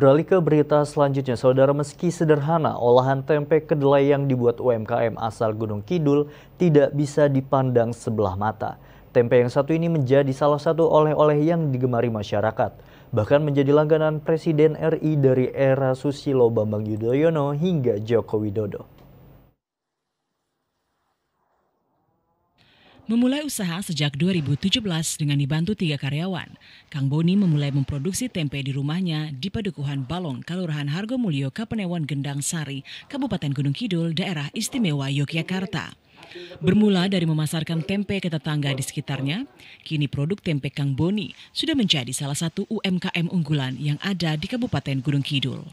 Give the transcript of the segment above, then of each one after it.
Beralih ke berita selanjutnya, saudara meski sederhana, olahan tempe kedelai yang dibuat UMKM asal Gunung Kidul tidak bisa dipandang sebelah mata. Tempe yang satu ini menjadi salah satu oleh-oleh yang digemari masyarakat. Bahkan menjadi langganan Presiden RI dari era Susilo Bambang Yudhoyono hingga Joko Widodo. Memulai usaha sejak 2017 dengan dibantu tiga karyawan, Kang Boni memulai memproduksi tempe di rumahnya di Padukuhan Balong, Kelurahan Hargomulyo, Kapanewon, Gendang Sari, Kabupaten Gunung Kidul, daerah istimewa Yogyakarta. Bermula dari memasarkan tempe ke tetangga di sekitarnya, kini produk tempe Kang Boni sudah menjadi salah satu UMKM unggulan yang ada di Kabupaten Gunung Kidul.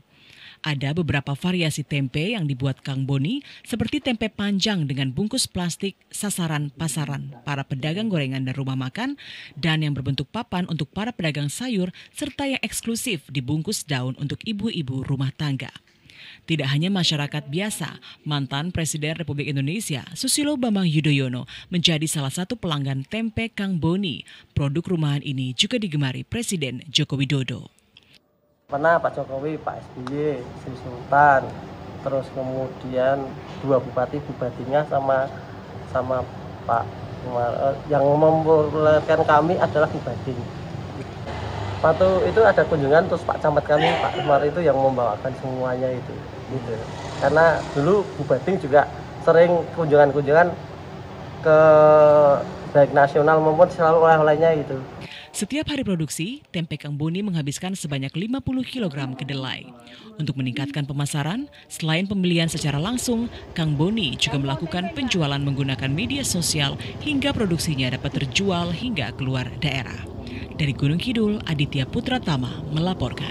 Ada beberapa variasi tempe yang dibuat Kang Boni, seperti tempe panjang dengan bungkus plastik sasaran pasaran para pedagang gorengan dan rumah makan, dan yang berbentuk papan untuk para pedagang sayur, serta yang eksklusif dibungkus daun untuk ibu-ibu rumah tangga. Tidak hanya masyarakat biasa, mantan Presiden Republik Indonesia Susilo Bambang Yudhoyono menjadi salah satu pelanggan tempe Kang Boni. Produk rumahan ini juga digemari Presiden Joko Widodo pernah Pak Jokowi, Pak SBY, Sri Sultan, terus kemudian dua bupati bupatinya sama sama Pak eh, yang memperlihatkan kami adalah bupati. Waktu itu ada kunjungan terus Pak Camat kami Pak Umar itu yang membawakan semuanya itu gitu. Karena dulu bupati juga sering kunjungan-kunjungan ke baik nasional maupun selalu oleh-olehnya itu. Setiap hari produksi, tempe Kang Boni menghabiskan sebanyak 50 kg kedelai. Untuk meningkatkan pemasaran, selain pembelian secara langsung, Kang Boni juga melakukan penjualan menggunakan media sosial hingga produksinya dapat terjual hingga keluar daerah. Dari Gunung Kidul, Aditya Putra Tama melaporkan.